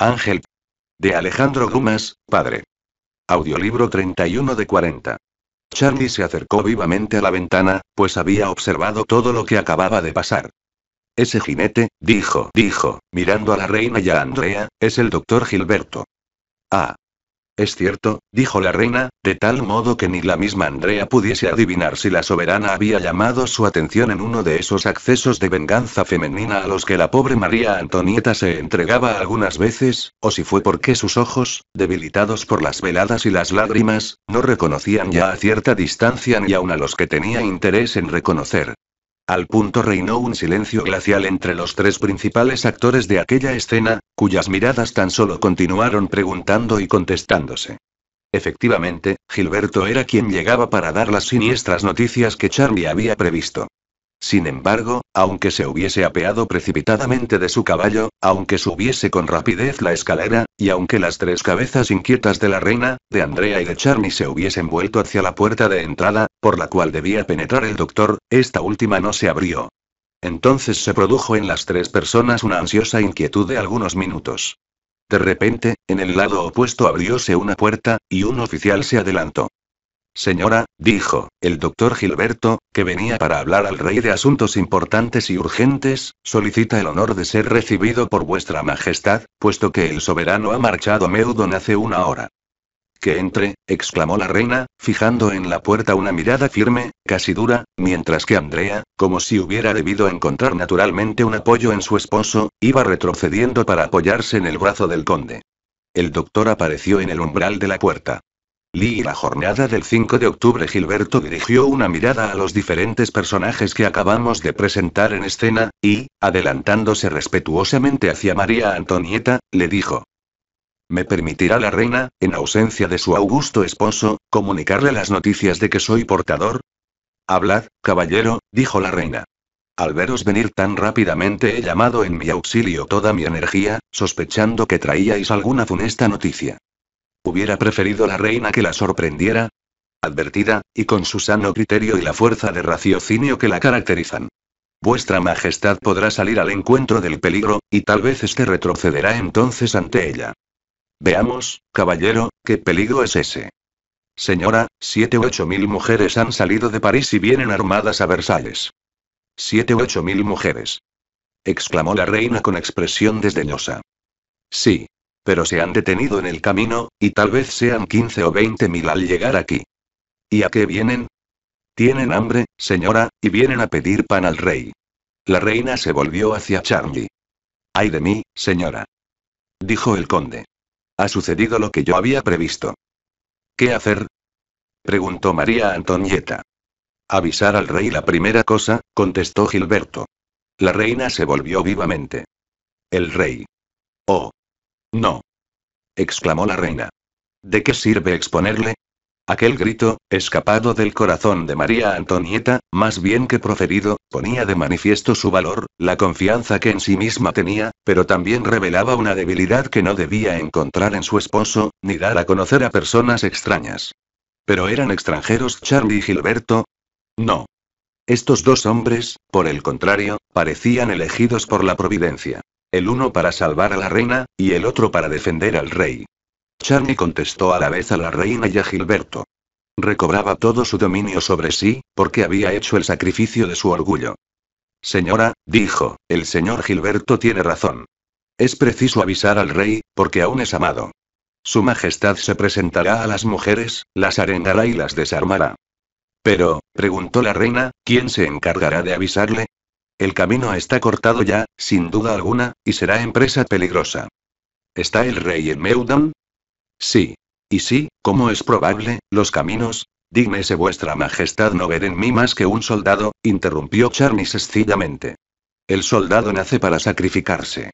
Ángel. De Alejandro Dumas, padre. Audiolibro 31 de 40. Charlie se acercó vivamente a la ventana, pues había observado todo lo que acababa de pasar. Ese jinete, dijo, dijo, mirando a la reina y a Andrea, es el doctor Gilberto. Ah, es cierto, dijo la reina, de tal modo que ni la misma Andrea pudiese adivinar si la soberana había llamado su atención en uno de esos accesos de venganza femenina a los que la pobre María Antonieta se entregaba algunas veces, o si fue porque sus ojos, debilitados por las veladas y las lágrimas, no reconocían ya a cierta distancia ni aun a los que tenía interés en reconocer. Al punto reinó un silencio glacial entre los tres principales actores de aquella escena, cuyas miradas tan solo continuaron preguntando y contestándose. Efectivamente, Gilberto era quien llegaba para dar las siniestras noticias que Charlie había previsto. Sin embargo, aunque se hubiese apeado precipitadamente de su caballo, aunque subiese con rapidez la escalera, y aunque las tres cabezas inquietas de la reina, de Andrea y de Charny se hubiesen vuelto hacia la puerta de entrada, por la cual debía penetrar el doctor, esta última no se abrió. Entonces se produjo en las tres personas una ansiosa inquietud de algunos minutos. De repente, en el lado opuesto abrióse una puerta, y un oficial se adelantó. Señora, dijo, el doctor Gilberto, que venía para hablar al rey de asuntos importantes y urgentes, solicita el honor de ser recibido por vuestra majestad, puesto que el soberano ha marchado a Meudon hace una hora. Que entre, exclamó la reina, fijando en la puerta una mirada firme, casi dura, mientras que Andrea, como si hubiera debido encontrar naturalmente un apoyo en su esposo, iba retrocediendo para apoyarse en el brazo del conde. El doctor apareció en el umbral de la puerta. Lee la jornada del 5 de octubre Gilberto dirigió una mirada a los diferentes personajes que acabamos de presentar en escena, y, adelantándose respetuosamente hacia María Antonieta, le dijo. ¿Me permitirá la reina, en ausencia de su augusto esposo, comunicarle las noticias de que soy portador? Hablad, caballero, dijo la reina. Al veros venir tan rápidamente he llamado en mi auxilio toda mi energía, sospechando que traíais alguna funesta noticia. ¿Hubiera preferido la reina que la sorprendiera? Advertida, y con su sano criterio y la fuerza de raciocinio que la caracterizan. Vuestra Majestad podrá salir al encuentro del peligro, y tal vez este retrocederá entonces ante ella. Veamos, caballero, qué peligro es ese. Señora, siete u ocho mil mujeres han salido de París y vienen armadas a Versalles. Siete u ocho mil mujeres. exclamó la reina con expresión desdeñosa. Sí, pero se han detenido en el camino, y tal vez sean 15 o 20 mil al llegar aquí. ¿Y a qué vienen? Tienen hambre, señora, y vienen a pedir pan al rey. La reina se volvió hacia Charlie. ¡Ay de mí, señora! dijo el conde. Ha sucedido lo que yo había previsto. ¿Qué hacer? preguntó María Antonieta. Avisar al rey la primera cosa, contestó Gilberto. La reina se volvió vivamente. El rey. Oh, no. exclamó la reina. ¿De qué sirve exponerle? Aquel grito, escapado del corazón de María Antonieta, más bien que proferido, ponía de manifiesto su valor, la confianza que en sí misma tenía, pero también revelaba una debilidad que no debía encontrar en su esposo, ni dar a conocer a personas extrañas. ¿Pero eran extranjeros Charlie y Gilberto? No. Estos dos hombres, por el contrario, parecían elegidos por la providencia. El uno para salvar a la reina, y el otro para defender al rey. charny contestó a la vez a la reina y a Gilberto. Recobraba todo su dominio sobre sí, porque había hecho el sacrificio de su orgullo. Señora, dijo, el señor Gilberto tiene razón. Es preciso avisar al rey, porque aún es amado. Su Majestad se presentará a las mujeres, las arengará y las desarmará. Pero, preguntó la reina, ¿quién se encargará de avisarle? El camino está cortado ya, sin duda alguna, y será empresa peligrosa. ¿Está el rey en Meudon? Sí. Y sí, como es probable, los caminos. Dígnese vuestra majestad no ver en mí más que un soldado, interrumpió Charmis sencillamente. El soldado nace para sacrificarse.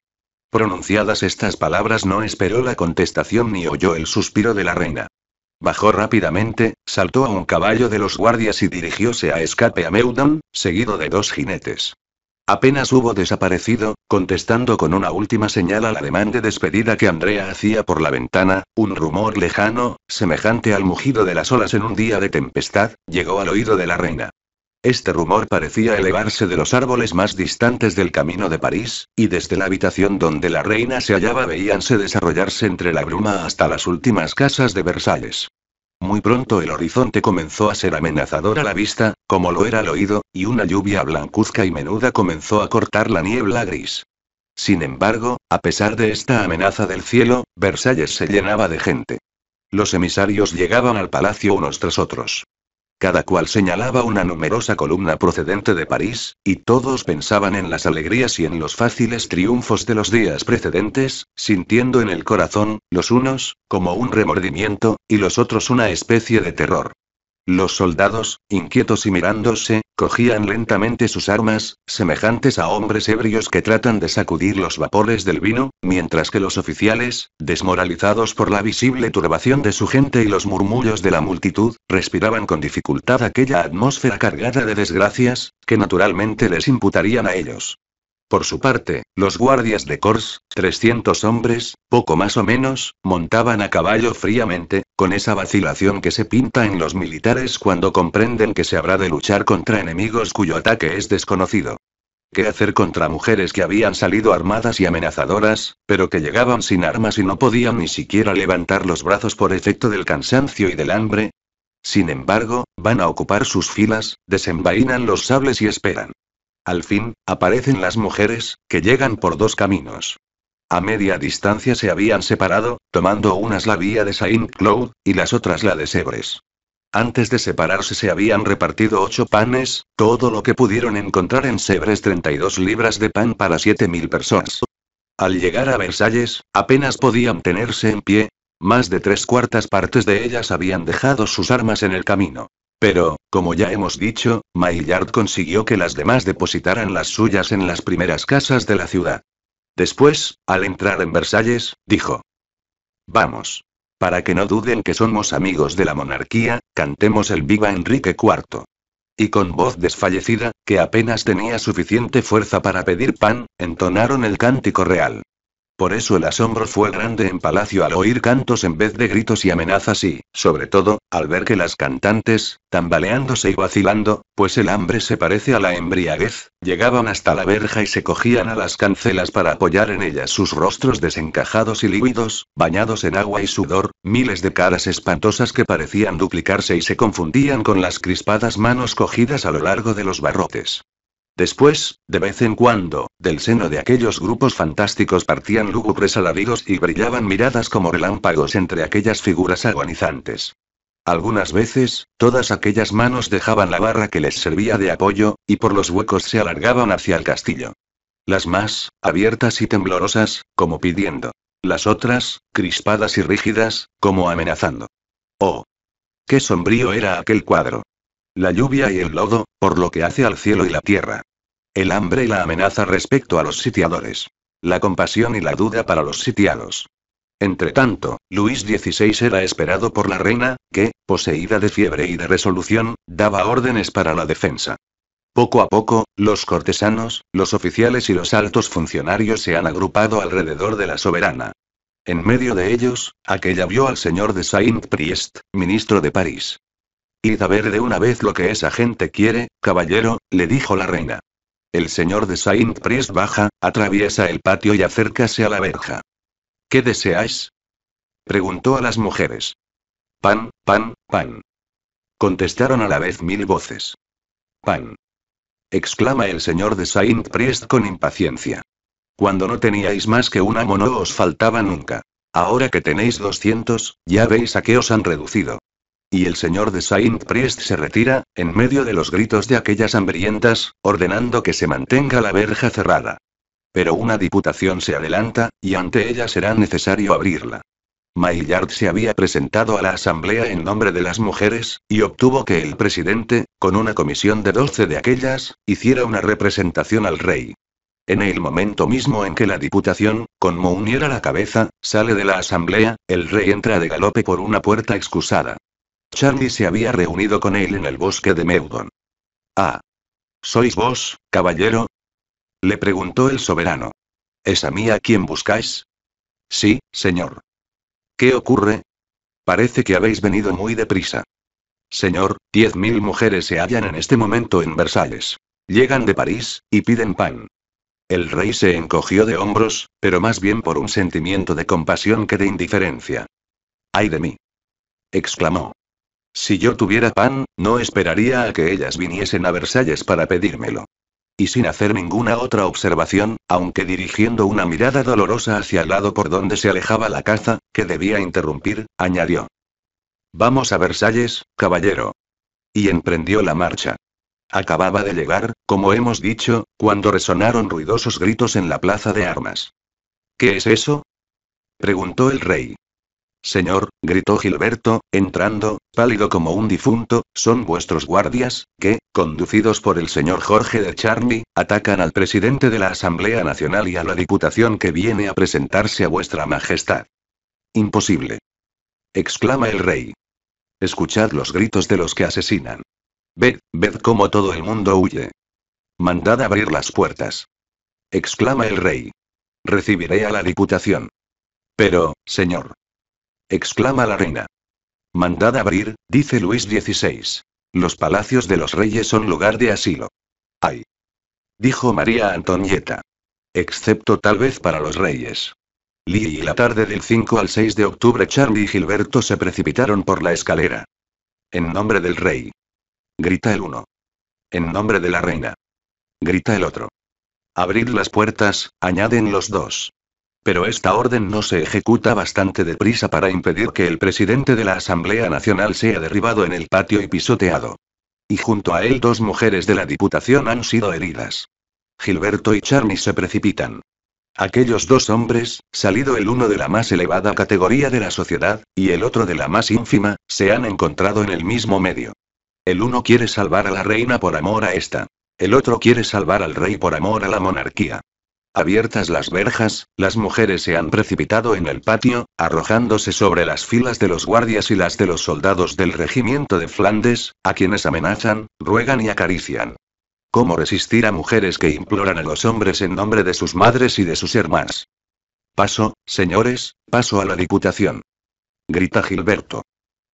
Pronunciadas estas palabras no esperó la contestación ni oyó el suspiro de la reina. Bajó rápidamente, saltó a un caballo de los guardias y dirigióse a escape a Meudon, seguido de dos jinetes. Apenas hubo desaparecido, contestando con una última señal la demanda de despedida que Andrea hacía por la ventana, un rumor lejano, semejante al mugido de las olas en un día de tempestad, llegó al oído de la reina. Este rumor parecía elevarse de los árboles más distantes del camino de París, y desde la habitación donde la reina se hallaba veíanse desarrollarse entre la bruma hasta las últimas casas de Versalles. Muy pronto el horizonte comenzó a ser amenazador a la vista, como lo era al oído, y una lluvia blancuzca y menuda comenzó a cortar la niebla gris. Sin embargo, a pesar de esta amenaza del cielo, Versalles se llenaba de gente. Los emisarios llegaban al palacio unos tras otros. Cada cual señalaba una numerosa columna procedente de París, y todos pensaban en las alegrías y en los fáciles triunfos de los días precedentes, sintiendo en el corazón, los unos, como un remordimiento, y los otros una especie de terror. Los soldados, inquietos y mirándose, Cogían lentamente sus armas, semejantes a hombres ebrios que tratan de sacudir los vapores del vino, mientras que los oficiales, desmoralizados por la visible turbación de su gente y los murmullos de la multitud, respiraban con dificultad aquella atmósfera cargada de desgracias, que naturalmente les imputarían a ellos. Por su parte, los guardias de Kors, 300 hombres, poco más o menos, montaban a caballo fríamente, con esa vacilación que se pinta en los militares cuando comprenden que se habrá de luchar contra enemigos cuyo ataque es desconocido. ¿Qué hacer contra mujeres que habían salido armadas y amenazadoras, pero que llegaban sin armas y no podían ni siquiera levantar los brazos por efecto del cansancio y del hambre? Sin embargo, van a ocupar sus filas, desenvainan los sables y esperan. Al fin, aparecen las mujeres, que llegan por dos caminos. A media distancia se habían separado, tomando unas la vía de Saint Cloud, y las otras la de Sebres. Antes de separarse se habían repartido ocho panes, todo lo que pudieron encontrar en Sebres 32 libras de pan para 7.000 personas. Al llegar a Versalles, apenas podían tenerse en pie. Más de tres cuartas partes de ellas habían dejado sus armas en el camino. Pero, como ya hemos dicho, Maillard consiguió que las demás depositaran las suyas en las primeras casas de la ciudad. Después, al entrar en Versalles, dijo: Vamos. Para que no duden que somos amigos de la monarquía, cantemos el Viva Enrique IV. Y con voz desfallecida, que apenas tenía suficiente fuerza para pedir pan, entonaron el cántico real. Por eso el asombro fue grande en Palacio al oír cantos en vez de gritos y amenazas y, sobre todo, al ver que las cantantes, tambaleándose y vacilando, pues el hambre se parece a la embriaguez, llegaban hasta la verja y se cogían a las cancelas para apoyar en ellas sus rostros desencajados y lívidos, bañados en agua y sudor, miles de caras espantosas que parecían duplicarse y se confundían con las crispadas manos cogidas a lo largo de los barrotes. Después, de vez en cuando, del seno de aquellos grupos fantásticos partían lúgubres alaridos y brillaban miradas como relámpagos entre aquellas figuras agonizantes. Algunas veces, todas aquellas manos dejaban la barra que les servía de apoyo, y por los huecos se alargaban hacia el castillo. Las más, abiertas y temblorosas, como pidiendo. Las otras, crispadas y rígidas, como amenazando. Oh. Qué sombrío era aquel cuadro. La lluvia y el lodo, por lo que hace al cielo y la tierra. El hambre y la amenaza respecto a los sitiadores. La compasión y la duda para los sitiados. Entretanto, Luis XVI era esperado por la reina, que, poseída de fiebre y de resolución, daba órdenes para la defensa. Poco a poco, los cortesanos, los oficiales y los altos funcionarios se han agrupado alrededor de la soberana. En medio de ellos, aquella vio al señor de Saint-Priest, ministro de París. Id a ver de una vez lo que esa gente quiere, caballero, le dijo la reina. El señor de Saint-Priest baja, atraviesa el patio y acércase a la verja. ¿Qué deseáis? preguntó a las mujeres. Pan, pan, pan. Contestaron a la vez mil voces. Pan. exclama el señor de Saint-Priest con impaciencia. Cuando no teníais más que un amo no os faltaba nunca. Ahora que tenéis doscientos, ya veis a qué os han reducido. Y el señor de Saint Priest se retira, en medio de los gritos de aquellas hambrientas, ordenando que se mantenga la verja cerrada. Pero una diputación se adelanta, y ante ella será necesario abrirla. Maillard se había presentado a la asamblea en nombre de las mujeres, y obtuvo que el presidente, con una comisión de doce de aquellas, hiciera una representación al rey. En el momento mismo en que la diputación, Mounier a la cabeza, sale de la asamblea, el rey entra de galope por una puerta excusada. Charlie se había reunido con él en el bosque de Meudon. Ah. ¿Sois vos, caballero? Le preguntó el soberano. ¿Es a mí a quien buscáis? Sí, señor. ¿Qué ocurre? Parece que habéis venido muy deprisa. Señor, diez mil mujeres se hallan en este momento en Versalles. Llegan de París, y piden pan. El rey se encogió de hombros, pero más bien por un sentimiento de compasión que de indiferencia. ¡Ay de mí! exclamó. Si yo tuviera pan, no esperaría a que ellas viniesen a Versalles para pedírmelo. Y sin hacer ninguna otra observación, aunque dirigiendo una mirada dolorosa hacia el lado por donde se alejaba la caza, que debía interrumpir, añadió. Vamos a Versalles, caballero. Y emprendió la marcha. Acababa de llegar, como hemos dicho, cuando resonaron ruidosos gritos en la plaza de armas. ¿Qué es eso? preguntó el rey. Señor, gritó Gilberto, entrando, pálido como un difunto, son vuestros guardias, que, conducidos por el señor Jorge de Charny, atacan al presidente de la Asamblea Nacional y a la Diputación que viene a presentarse a vuestra Majestad. Imposible. exclama el rey. Escuchad los gritos de los que asesinan. Ved, ved cómo todo el mundo huye. Mandad abrir las puertas. exclama el rey. Recibiré a la Diputación. Pero, señor, exclama la reina. Mandad abrir, dice Luis XVI. Los palacios de los reyes son lugar de asilo. Ay. Dijo María Antonieta. Excepto tal vez para los reyes. Lee y la tarde del 5 al 6 de octubre Charlie y Gilberto se precipitaron por la escalera. En nombre del rey. Grita el uno. En nombre de la reina. Grita el otro. Abrid las puertas, añaden los dos. Pero esta orden no se ejecuta bastante deprisa para impedir que el presidente de la Asamblea Nacional sea derribado en el patio y pisoteado. Y junto a él dos mujeres de la Diputación han sido heridas. Gilberto y Charny se precipitan. Aquellos dos hombres, salido el uno de la más elevada categoría de la sociedad, y el otro de la más ínfima, se han encontrado en el mismo medio. El uno quiere salvar a la reina por amor a esta. El otro quiere salvar al rey por amor a la monarquía. Abiertas las verjas, las mujeres se han precipitado en el patio, arrojándose sobre las filas de los guardias y las de los soldados del regimiento de Flandes, a quienes amenazan, ruegan y acarician. ¿Cómo resistir a mujeres que imploran a los hombres en nombre de sus madres y de sus hermanas? Paso, señores, paso a la Diputación. Grita Gilberto.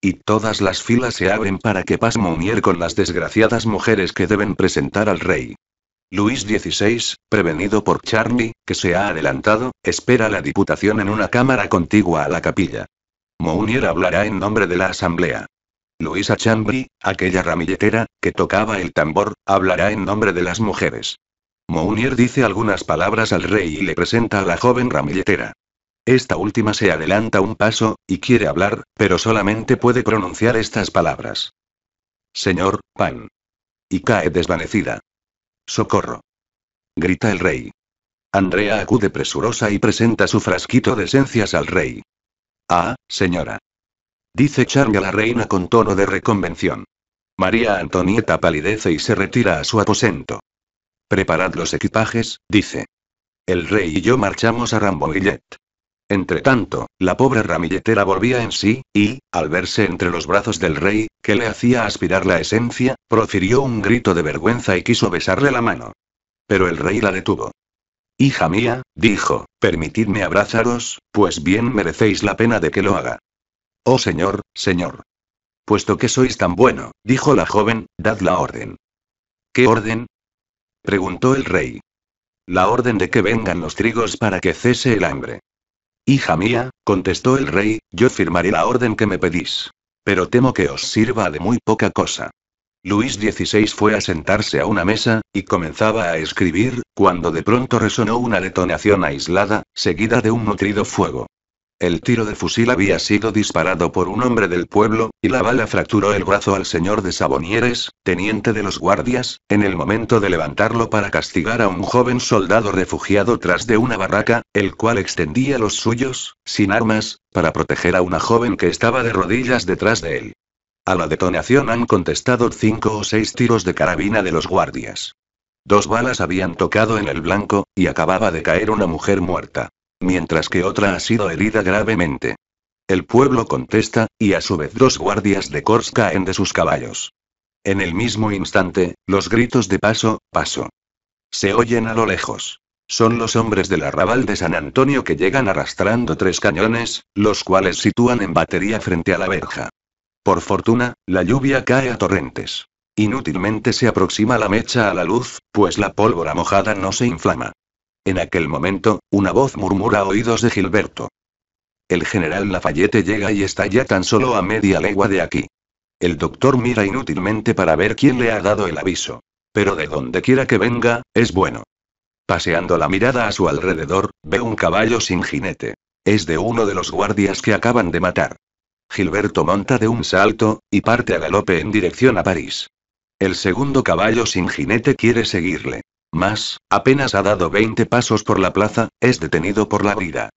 Y todas las filas se abren para que pasmo Mounier con las desgraciadas mujeres que deben presentar al rey. Luis XVI, prevenido por Charlie, que se ha adelantado, espera la diputación en una cámara contigua a la capilla. Mounier hablará en nombre de la asamblea. Luisa Chambri, aquella ramilletera, que tocaba el tambor, hablará en nombre de las mujeres. Mounier dice algunas palabras al rey y le presenta a la joven ramilletera. Esta última se adelanta un paso, y quiere hablar, pero solamente puede pronunciar estas palabras. Señor, pan. Y cae desvanecida. ¡Socorro! grita el rey. Andrea acude presurosa y presenta su frasquito de esencias al rey. Ah, señora. Dice Charme a la reina con tono de reconvención. María Antonieta palidece y se retira a su aposento. Preparad los equipajes, dice. El rey y yo marchamos a Rambouillet. Entre tanto, la pobre ramilletera volvía en sí, y, al verse entre los brazos del rey, que le hacía aspirar la esencia, profirió un grito de vergüenza y quiso besarle la mano. Pero el rey la detuvo. Hija mía, dijo, permitidme abrazaros, pues bien merecéis la pena de que lo haga. Oh señor, señor. Puesto que sois tan bueno, dijo la joven, dad la orden. ¿Qué orden? preguntó el rey. La orden de que vengan los trigos para que cese el hambre. Hija mía, contestó el rey, yo firmaré la orden que me pedís. Pero temo que os sirva de muy poca cosa. Luis XVI fue a sentarse a una mesa, y comenzaba a escribir, cuando de pronto resonó una detonación aislada, seguida de un nutrido fuego. El tiro de fusil había sido disparado por un hombre del pueblo, y la bala fracturó el brazo al señor de Sabonieres, teniente de los guardias, en el momento de levantarlo para castigar a un joven soldado refugiado tras de una barraca, el cual extendía los suyos, sin armas, para proteger a una joven que estaba de rodillas detrás de él. A la detonación han contestado cinco o seis tiros de carabina de los guardias. Dos balas habían tocado en el blanco, y acababa de caer una mujer muerta mientras que otra ha sido herida gravemente. El pueblo contesta, y a su vez dos guardias de Kors caen de sus caballos. En el mismo instante, los gritos de paso, paso. Se oyen a lo lejos. Son los hombres del arrabal de San Antonio que llegan arrastrando tres cañones, los cuales sitúan en batería frente a la verja. Por fortuna, la lluvia cae a torrentes. Inútilmente se aproxima la mecha a la luz, pues la pólvora mojada no se inflama. En aquel momento, una voz murmura a oídos de Gilberto. El general Lafayette llega y está ya tan solo a media legua de aquí. El doctor mira inútilmente para ver quién le ha dado el aviso. Pero de donde quiera que venga, es bueno. Paseando la mirada a su alrededor, ve un caballo sin jinete. Es de uno de los guardias que acaban de matar. Gilberto monta de un salto, y parte a galope en dirección a París. El segundo caballo sin jinete quiere seguirle. Mas, apenas ha dado 20 pasos por la plaza, es detenido por la brida.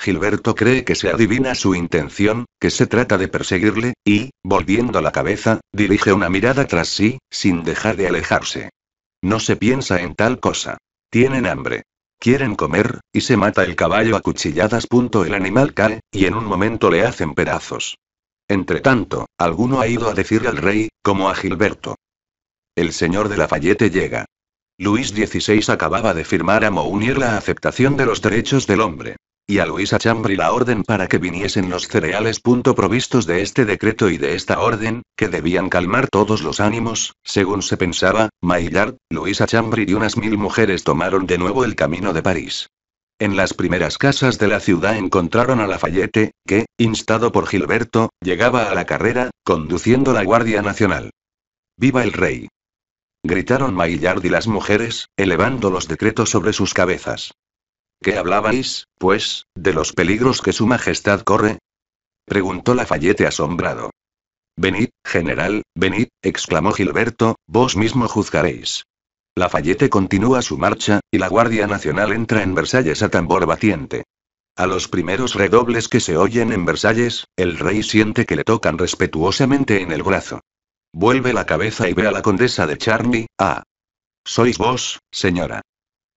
Gilberto cree que se adivina su intención, que se trata de perseguirle, y, volviendo la cabeza, dirige una mirada tras sí, sin dejar de alejarse. No se piensa en tal cosa. Tienen hambre. Quieren comer, y se mata el caballo a cuchilladas. Punto el animal cae, y en un momento le hacen pedazos. Entretanto, alguno ha ido a decir al rey, como a Gilberto. El señor de fallete llega. Luis XVI acababa de firmar a Mounir la aceptación de los derechos del hombre. Y a Luisa Chambri la orden para que viniesen los cereales. Provistos de este decreto y de esta orden, que debían calmar todos los ánimos, según se pensaba, Maillard, Luisa Chambri y unas mil mujeres tomaron de nuevo el camino de París. En las primeras casas de la ciudad encontraron a Lafayette, que, instado por Gilberto, llegaba a la carrera, conduciendo la Guardia Nacional. ¡Viva el rey! gritaron Maillard y las mujeres, elevando los decretos sobre sus cabezas. ¿Qué hablabais, pues, de los peligros que su majestad corre? preguntó Lafayette asombrado. Venid, general, venid, exclamó Gilberto, vos mismo juzgaréis. Lafayette continúa su marcha, y la Guardia Nacional entra en Versalles a tambor batiente. A los primeros redobles que se oyen en Versalles, el rey siente que le tocan respetuosamente en el brazo. Vuelve la cabeza y ve a la condesa de Charly, Ah. Sois vos, señora.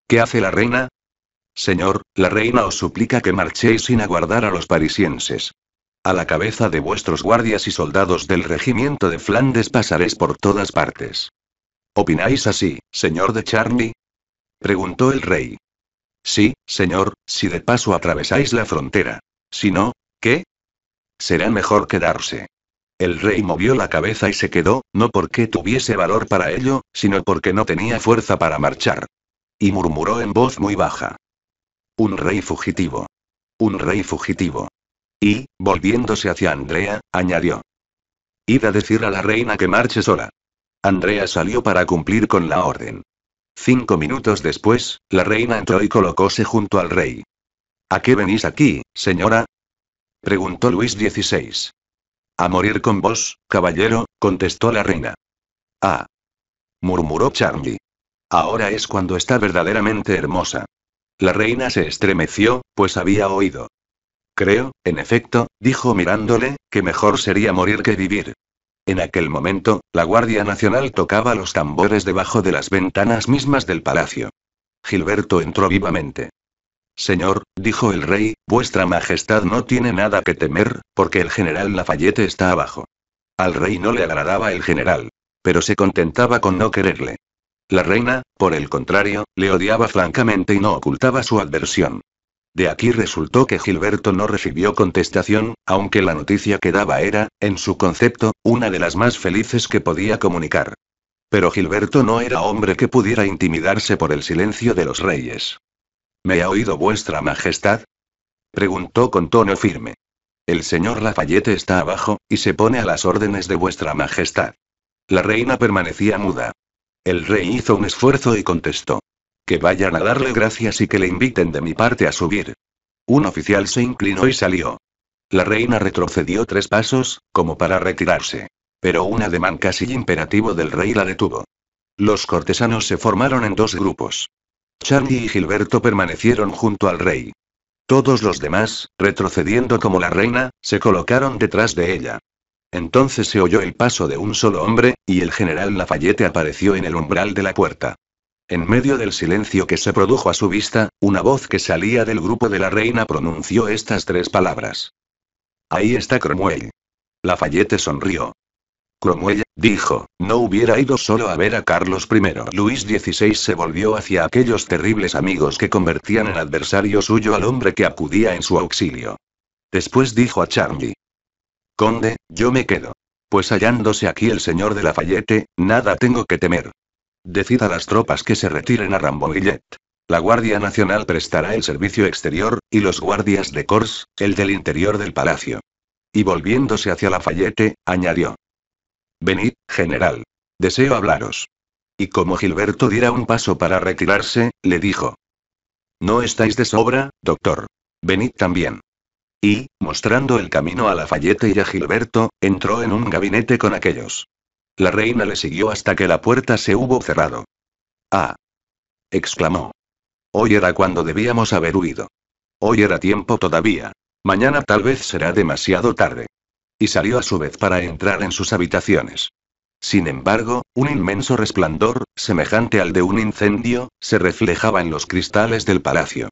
¿Qué hace la reina? Señor, la reina os suplica que marchéis sin aguardar a los parisienses. A la cabeza de vuestros guardias y soldados del regimiento de Flandes pasaréis por todas partes. ¿Opináis así, señor de Charlie? preguntó el rey. Sí, señor, si de paso atravesáis la frontera. Si no, ¿qué? Será mejor quedarse. El rey movió la cabeza y se quedó, no porque tuviese valor para ello, sino porque no tenía fuerza para marchar. Y murmuró en voz muy baja. Un rey fugitivo. Un rey fugitivo. Y, volviéndose hacia Andrea, añadió. Id a decir a la reina que marche sola. Andrea salió para cumplir con la orden. Cinco minutos después, la reina entró y colocóse junto al rey. ¿A qué venís aquí, señora? preguntó Luis XVI. A morir con vos, caballero, contestó la reina. Ah. murmuró Charlie. Ahora es cuando está verdaderamente hermosa. La reina se estremeció, pues había oído. Creo, en efecto, dijo mirándole, que mejor sería morir que vivir. En aquel momento, la Guardia Nacional tocaba los tambores debajo de las ventanas mismas del palacio. Gilberto entró vivamente. Señor, dijo el rey, vuestra majestad no tiene nada que temer, porque el general Lafayette está abajo. Al rey no le agradaba el general. Pero se contentaba con no quererle. La reina, por el contrario, le odiaba francamente y no ocultaba su adversión. De aquí resultó que Gilberto no recibió contestación, aunque la noticia que daba era, en su concepto, una de las más felices que podía comunicar. Pero Gilberto no era hombre que pudiera intimidarse por el silencio de los reyes. ¿Me ha oído vuestra Majestad? preguntó con tono firme. El señor Lafayette está abajo, y se pone a las órdenes de vuestra Majestad. La reina permanecía muda. El rey hizo un esfuerzo y contestó. Que vayan a darle gracias y que le inviten de mi parte a subir. Un oficial se inclinó y salió. La reina retrocedió tres pasos, como para retirarse. Pero un ademán casi imperativo del rey la detuvo. Los cortesanos se formaron en dos grupos. Charlie y Gilberto permanecieron junto al rey. Todos los demás, retrocediendo como la reina, se colocaron detrás de ella. Entonces se oyó el paso de un solo hombre, y el general Lafayette apareció en el umbral de la puerta. En medio del silencio que se produjo a su vista, una voz que salía del grupo de la reina pronunció estas tres palabras. Ahí está Cromwell. Lafayette sonrió. Cromwell, dijo, no hubiera ido solo a ver a Carlos I. Luis XVI se volvió hacia aquellos terribles amigos que convertían en adversario suyo al hombre que acudía en su auxilio. Después dijo a Charlie. Conde, yo me quedo. Pues hallándose aquí el señor de Lafayette, nada tengo que temer. Decid a las tropas que se retiren a Rambouillet. La Guardia Nacional prestará el servicio exterior, y los guardias de Cors, el del interior del palacio. Y volviéndose hacia la Lafayette, añadió. Venid, general. Deseo hablaros. Y como Gilberto diera un paso para retirarse, le dijo. No estáis de sobra, doctor. Venid también. Y, mostrando el camino a Lafayette y a Gilberto, entró en un gabinete con aquellos. La reina le siguió hasta que la puerta se hubo cerrado. Ah. exclamó. Hoy era cuando debíamos haber huido. Hoy era tiempo todavía. Mañana tal vez será demasiado tarde y salió a su vez para entrar en sus habitaciones. Sin embargo, un inmenso resplandor, semejante al de un incendio, se reflejaba en los cristales del palacio.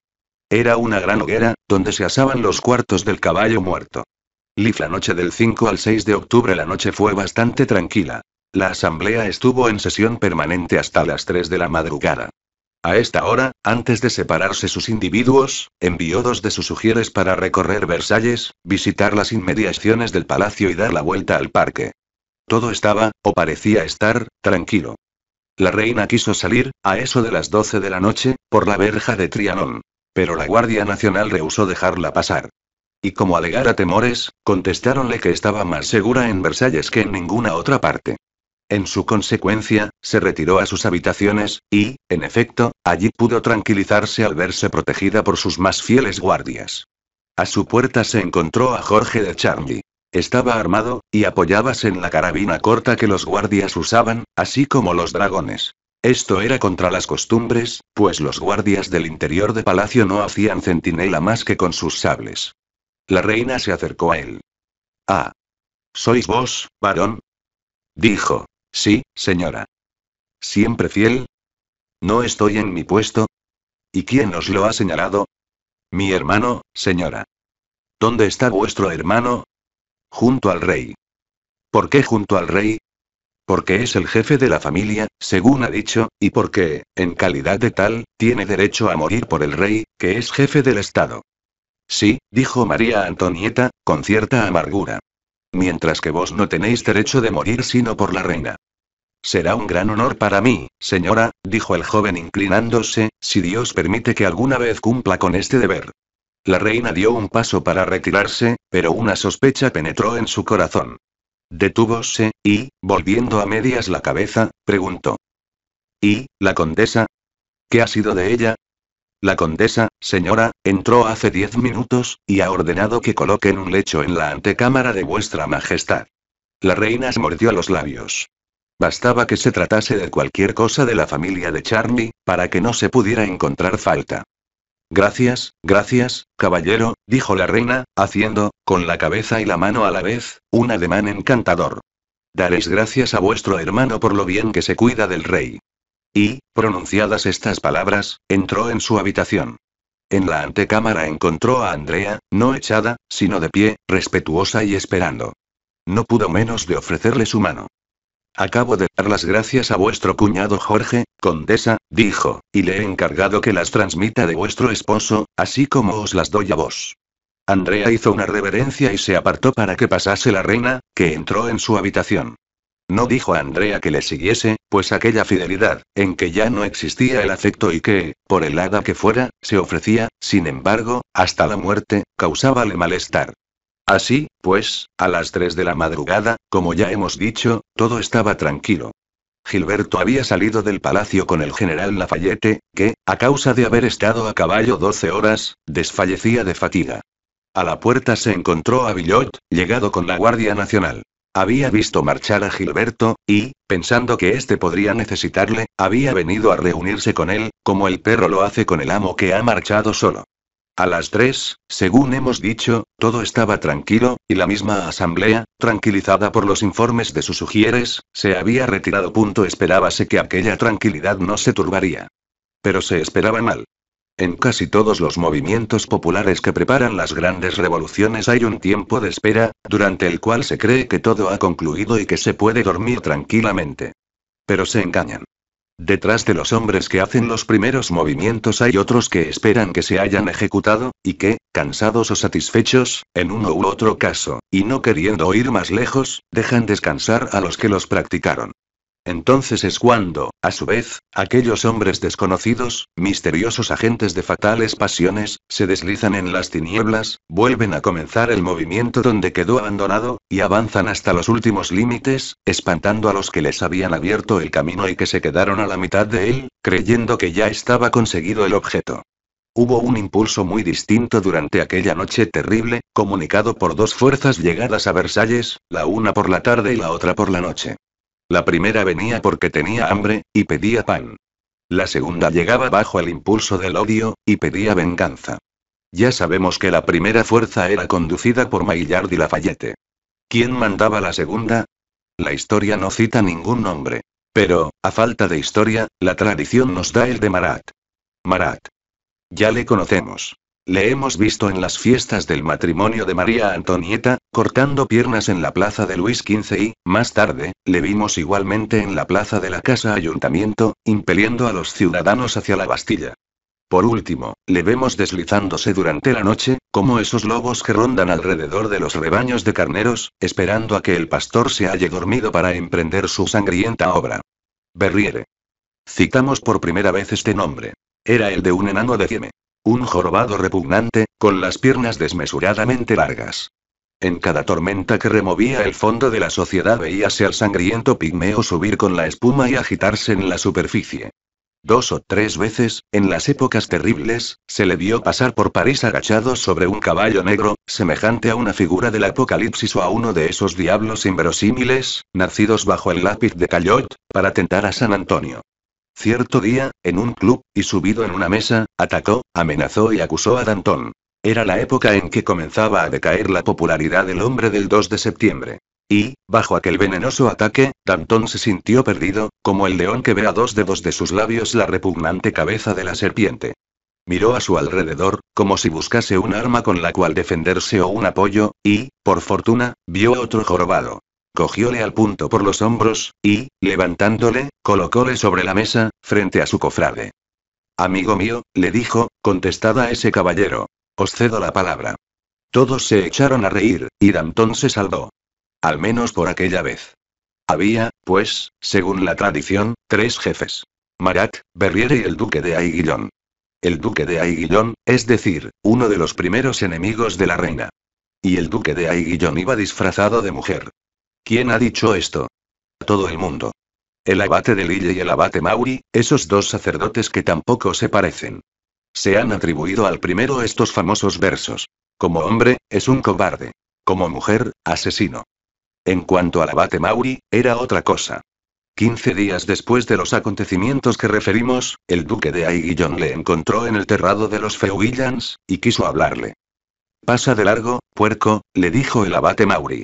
Era una gran hoguera, donde se asaban los cuartos del caballo muerto. Lif la noche del 5 al 6 de octubre la noche fue bastante tranquila. La asamblea estuvo en sesión permanente hasta las 3 de la madrugada. A esta hora, antes de separarse sus individuos, envió dos de sus sugieres para recorrer Versalles, visitar las inmediaciones del palacio y dar la vuelta al parque. Todo estaba, o parecía estar, tranquilo. La reina quiso salir, a eso de las doce de la noche, por la verja de Trianón. Pero la Guardia Nacional rehusó dejarla pasar. Y como alegara temores, contestáronle que estaba más segura en Versalles que en ninguna otra parte. En su consecuencia, se retiró a sus habitaciones, y, en efecto, allí pudo tranquilizarse al verse protegida por sus más fieles guardias. A su puerta se encontró a Jorge de Charlie. Estaba armado, y apoyábase en la carabina corta que los guardias usaban, así como los dragones. Esto era contra las costumbres, pues los guardias del interior de palacio no hacían centinela más que con sus sables. La reina se acercó a él. Ah. ¿Sois vos, varón? Dijo. Sí, señora. ¿Siempre fiel? ¿No estoy en mi puesto? ¿Y quién os lo ha señalado? Mi hermano, señora. ¿Dónde está vuestro hermano? Junto al rey. ¿Por qué junto al rey? Porque es el jefe de la familia, según ha dicho, y porque, en calidad de tal, tiene derecho a morir por el rey, que es jefe del Estado. Sí, dijo María Antonieta, con cierta amargura mientras que vos no tenéis derecho de morir sino por la reina. Será un gran honor para mí, señora, dijo el joven inclinándose, si Dios permite que alguna vez cumpla con este deber. La reina dio un paso para retirarse, pero una sospecha penetró en su corazón. Detúvose, y, volviendo a medias la cabeza, preguntó. ¿Y, la condesa? ¿Qué ha sido de ella? La condesa, señora, entró hace diez minutos, y ha ordenado que coloquen un lecho en la antecámara de vuestra majestad. La reina se mordió los labios. Bastaba que se tratase de cualquier cosa de la familia de Charlie, para que no se pudiera encontrar falta. Gracias, gracias, caballero, dijo la reina, haciendo, con la cabeza y la mano a la vez, un ademán encantador. Daréis gracias a vuestro hermano por lo bien que se cuida del rey. Y, pronunciadas estas palabras, entró en su habitación. En la antecámara encontró a Andrea, no echada, sino de pie, respetuosa y esperando. No pudo menos de ofrecerle su mano. Acabo de dar las gracias a vuestro cuñado Jorge, condesa, dijo, y le he encargado que las transmita de vuestro esposo, así como os las doy a vos. Andrea hizo una reverencia y se apartó para que pasase la reina, que entró en su habitación. No dijo a Andrea que le siguiese, pues aquella fidelidad, en que ya no existía el afecto y que, por el hada que fuera, se ofrecía, sin embargo, hasta la muerte, causábale malestar. Así, pues, a las tres de la madrugada, como ya hemos dicho, todo estaba tranquilo. Gilberto había salido del palacio con el general Lafayette, que, a causa de haber estado a caballo 12 horas, desfallecía de fatiga. A la puerta se encontró a Villot, llegado con la Guardia Nacional. Había visto marchar a Gilberto, y, pensando que éste podría necesitarle, había venido a reunirse con él, como el perro lo hace con el amo que ha marchado solo. A las tres, según hemos dicho, todo estaba tranquilo, y la misma asamblea, tranquilizada por los informes de sus sugieres, se había retirado. Punto esperábase que aquella tranquilidad no se turbaría. Pero se esperaba mal. En casi todos los movimientos populares que preparan las grandes revoluciones hay un tiempo de espera, durante el cual se cree que todo ha concluido y que se puede dormir tranquilamente. Pero se engañan. Detrás de los hombres que hacen los primeros movimientos hay otros que esperan que se hayan ejecutado, y que, cansados o satisfechos, en uno u otro caso, y no queriendo ir más lejos, dejan descansar a los que los practicaron. Entonces es cuando, a su vez, aquellos hombres desconocidos, misteriosos agentes de fatales pasiones, se deslizan en las tinieblas, vuelven a comenzar el movimiento donde quedó abandonado, y avanzan hasta los últimos límites, espantando a los que les habían abierto el camino y que se quedaron a la mitad de él, creyendo que ya estaba conseguido el objeto. Hubo un impulso muy distinto durante aquella noche terrible, comunicado por dos fuerzas llegadas a Versalles, la una por la tarde y la otra por la noche. La primera venía porque tenía hambre, y pedía pan. La segunda llegaba bajo el impulso del odio, y pedía venganza. Ya sabemos que la primera fuerza era conducida por Maillard y Lafayette. ¿Quién mandaba la segunda? La historia no cita ningún nombre. Pero, a falta de historia, la tradición nos da el de Marat. Marat. Ya le conocemos. Le hemos visto en las fiestas del matrimonio de María Antonieta, cortando piernas en la plaza de Luis XV y, más tarde, le vimos igualmente en la plaza de la Casa Ayuntamiento, impeliendo a los ciudadanos hacia la Bastilla. Por último, le vemos deslizándose durante la noche, como esos lobos que rondan alrededor de los rebaños de carneros, esperando a que el pastor se halle dormido para emprender su sangrienta obra. Berriere. Citamos por primera vez este nombre. Era el de un enano de Cieme. Un jorobado repugnante, con las piernas desmesuradamente largas. En cada tormenta que removía el fondo de la sociedad veíase al sangriento pigmeo subir con la espuma y agitarse en la superficie. Dos o tres veces, en las épocas terribles, se le vio pasar por París agachado sobre un caballo negro, semejante a una figura del Apocalipsis o a uno de esos diablos inverosímiles, nacidos bajo el lápiz de Callot, para tentar a San Antonio. Cierto día, en un club, y subido en una mesa, atacó, amenazó y acusó a Danton. Era la época en que comenzaba a decaer la popularidad del hombre del 2 de septiembre. Y, bajo aquel venenoso ataque, Danton se sintió perdido, como el león que ve a dos dedos de sus labios la repugnante cabeza de la serpiente. Miró a su alrededor, como si buscase un arma con la cual defenderse o un apoyo, y, por fortuna, vio a otro jorobado cogióle al punto por los hombros, y, levantándole, colocóle sobre la mesa, frente a su cofrade. Amigo mío, le dijo, contestada a ese caballero. Os cedo la palabra. Todos se echaron a reír, y Danton se saldó. Al menos por aquella vez. Había, pues, según la tradición, tres jefes. Marat, Berriere y el duque de Aiguillón. El duque de Aiguillón, es decir, uno de los primeros enemigos de la reina. Y el duque de Aiguillón iba disfrazado de mujer. ¿Quién ha dicho esto? Todo el mundo. El abate de Lille y el abate Mauri, esos dos sacerdotes que tampoco se parecen. Se han atribuido al primero estos famosos versos. Como hombre, es un cobarde. Como mujer, asesino. En cuanto al abate Mauri, era otra cosa. Quince días después de los acontecimientos que referimos, el duque de Aiguillon le encontró en el terrado de los Feuillans, y quiso hablarle. Pasa de largo, puerco, le dijo el abate Mauri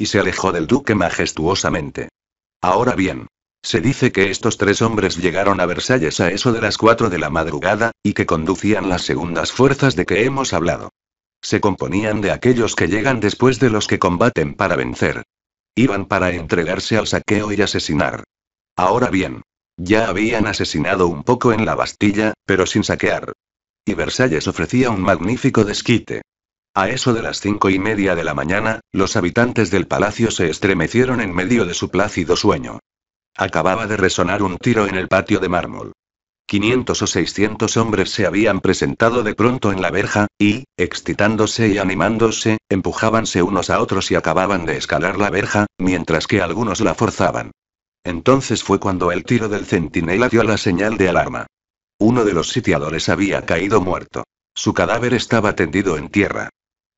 y se alejó del duque majestuosamente. Ahora bien. Se dice que estos tres hombres llegaron a Versalles a eso de las cuatro de la madrugada, y que conducían las segundas fuerzas de que hemos hablado. Se componían de aquellos que llegan después de los que combaten para vencer. Iban para entregarse al saqueo y asesinar. Ahora bien. Ya habían asesinado un poco en la Bastilla, pero sin saquear. Y Versalles ofrecía un magnífico desquite. A eso de las cinco y media de la mañana, los habitantes del palacio se estremecieron en medio de su plácido sueño. Acababa de resonar un tiro en el patio de mármol. 500 o 600 hombres se habían presentado de pronto en la verja, y, excitándose y animándose, empujábanse unos a otros y acababan de escalar la verja, mientras que algunos la forzaban. Entonces fue cuando el tiro del centinela dio la señal de alarma. Uno de los sitiadores había caído muerto. Su cadáver estaba tendido en tierra.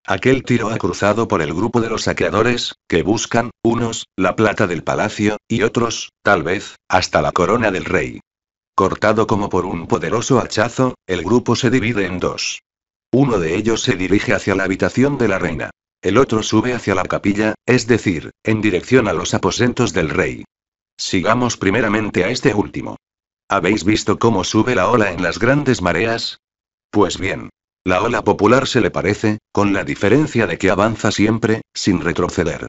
Aquel tiro ha cruzado por el grupo de los saqueadores, que buscan, unos, la plata del palacio, y otros, tal vez, hasta la corona del rey. Cortado como por un poderoso hachazo, el grupo se divide en dos. Uno de ellos se dirige hacia la habitación de la reina. El otro sube hacia la capilla, es decir, en dirección a los aposentos del rey. Sigamos primeramente a este último. ¿Habéis visto cómo sube la ola en las grandes mareas? Pues bien, la ola popular se le parece, con la diferencia de que avanza siempre, sin retroceder.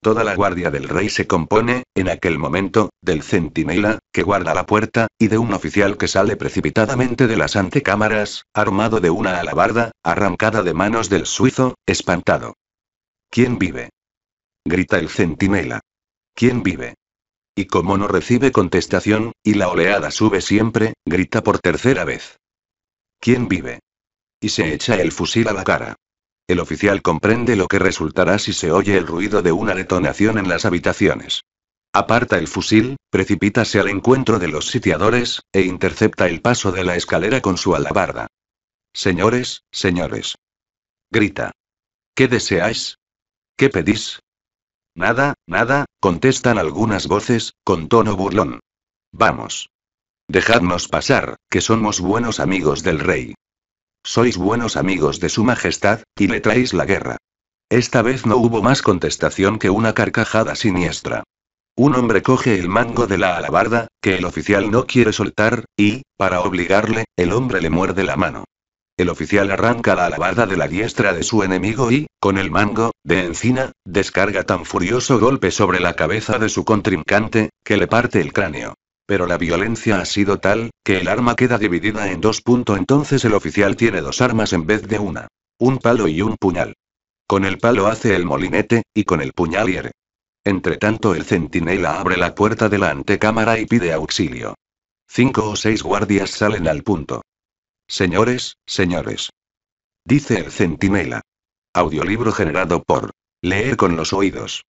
Toda la guardia del rey se compone, en aquel momento, del centinela, que guarda la puerta, y de un oficial que sale precipitadamente de las antecámaras, armado de una alabarda, arrancada de manos del suizo, espantado. ¿Quién vive? grita el centinela. ¿Quién vive? Y como no recibe contestación, y la oleada sube siempre, grita por tercera vez. ¿Quién vive? Y se echa el fusil a la cara. El oficial comprende lo que resultará si se oye el ruido de una detonación en las habitaciones. Aparta el fusil, precipítase al encuentro de los sitiadores, e intercepta el paso de la escalera con su alabarda. Señores, señores. Grita. ¿Qué deseáis? ¿Qué pedís? Nada, nada, contestan algunas voces, con tono burlón. Vamos. Dejadnos pasar, que somos buenos amigos del rey. Sois buenos amigos de Su Majestad, y le traéis la guerra. Esta vez no hubo más contestación que una carcajada siniestra. Un hombre coge el mango de la alabarda, que el oficial no quiere soltar, y, para obligarle, el hombre le muerde la mano. El oficial arranca la alabarda de la diestra de su enemigo y, con el mango, de encina, descarga tan furioso golpe sobre la cabeza de su contrincante, que le parte el cráneo. Pero la violencia ha sido tal, que el arma queda dividida en dos. puntos, Entonces el oficial tiene dos armas en vez de una. Un palo y un puñal. Con el palo hace el molinete, y con el puñal hiere. tanto el centinela abre la puerta de la antecámara y pide auxilio. Cinco o seis guardias salen al punto. Señores, señores. Dice el centinela. Audiolibro generado por Leer con los oídos.